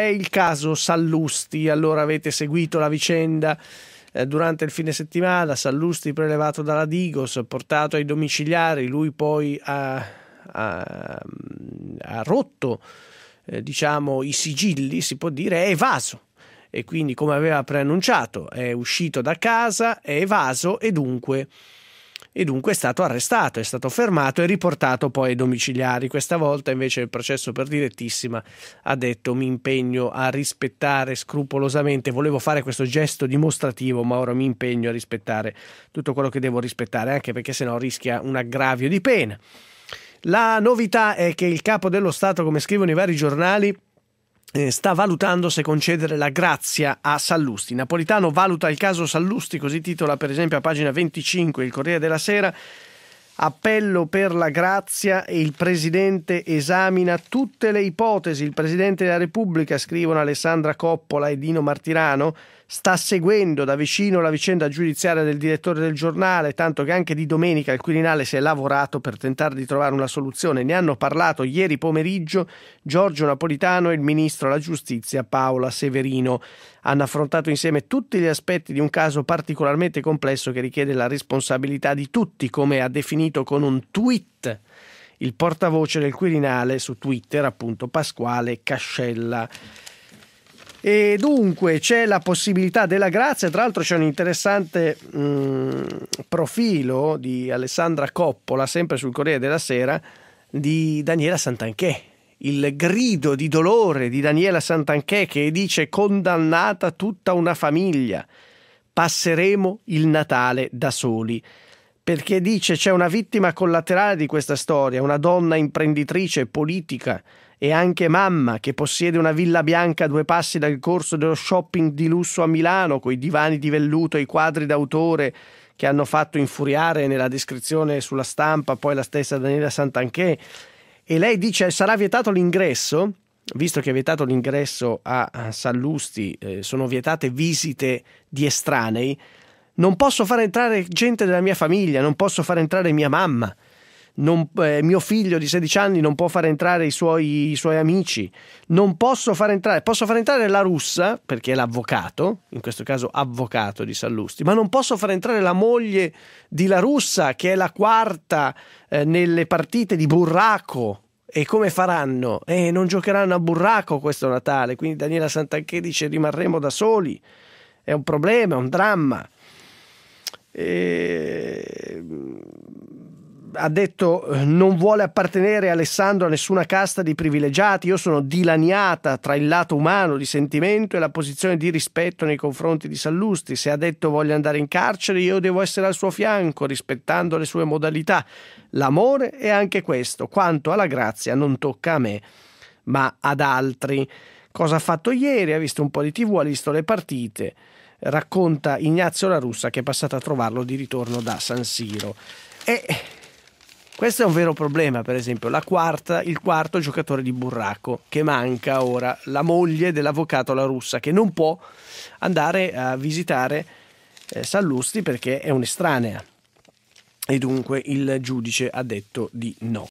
è il caso Sallusti. Allora avete seguito la vicenda eh, durante il fine settimana, Sallusti prelevato dalla Digos, portato ai domiciliari, lui poi ha, ha, ha rotto eh, diciamo, i sigilli, si può dire, è evaso. E quindi, come aveva preannunciato, è uscito da casa, è evaso e dunque e dunque è stato arrestato, è stato fermato e riportato poi ai domiciliari. Questa volta invece il processo per direttissima ha detto mi impegno a rispettare scrupolosamente, volevo fare questo gesto dimostrativo ma ora mi impegno a rispettare tutto quello che devo rispettare anche perché sennò rischia un aggravio di pena. La novità è che il capo dello Stato, come scrivono i vari giornali, eh, sta valutando se concedere la grazia a Sallusti. Napolitano valuta il caso Sallusti, così titola per esempio a pagina 25 il Corriere della Sera appello per la grazia e il Presidente esamina tutte le ipotesi. Il Presidente della Repubblica, scrivono Alessandra Coppola e Dino Martirano, sta seguendo da vicino la vicenda giudiziaria del direttore del giornale, tanto che anche di domenica il Quirinale si è lavorato per tentare di trovare una soluzione. Ne hanno parlato ieri pomeriggio Giorgio Napolitano e il Ministro della Giustizia Paola Severino. Hanno affrontato insieme tutti gli aspetti di un caso particolarmente complesso che richiede la responsabilità di tutti, come ha definito riunito con un tweet il portavoce del Quirinale su Twitter, appunto Pasquale Cascella. E dunque c'è la possibilità della grazia, tra l'altro c'è un interessante mh, mm, profilo di Alessandra Coppola, sempre sul Corriere della Sera, di Daniela Santanchè. Il grido di dolore di Daniela Santanchè che dice condannata tutta una famiglia, passeremo il Natale da soli perché dice c'è una vittima collaterale di questa storia, una donna imprenditrice, politica e anche mamma che possiede una villa bianca a due passi dal corso dello shopping di lusso a Milano, coi divani di velluto e i quadri d'autore che hanno fatto infuriare nella descrizione sulla stampa poi la stessa Daniela Santanché. E lei dice sarà vietato l'ingresso, visto che è vietato l'ingresso a Sallusti, eh, sono vietate visite di estranei, non posso far entrare gente della mia famiglia, non posso far entrare mia mamma, non, eh, mio figlio di 16 anni non può far entrare i suoi, i suoi, amici, non posso far entrare, posso far entrare la russa, perché è l'avvocato, in questo caso avvocato di Sallusti, ma non posso far entrare la moglie di la russa, che è la quarta eh, nelle partite di Burraco, e come faranno? Eh, non giocheranno a burraco questo Natale, quindi Daniela Santanchè dice rimarremo da soli. È un problema, è un dramma eh, ha detto non vuole appartenere Alessandro a nessuna casta di privilegiati, io sono dilaniata tra il lato umano di sentimento e la posizione di rispetto nei confronti di Sallusti, se ha detto voglio andare in carcere io devo essere al suo fianco rispettando le sue modalità, l'amore è anche questo, quanto alla grazia non tocca a me ma ad altri. Cosa ha fatto ieri? Ha visto un po' di tv, ha visto le partite racconta Ignazio La Russa che è passata a trovarlo di ritorno da San Siro. E questo è un vero problema, per esempio, quarta, il quarto giocatore di Burraco che manca ora, la moglie dell'avvocato La Russa che non può andare a visitare eh, Sallusti perché è un'estranea. E dunque il giudice ha detto di no.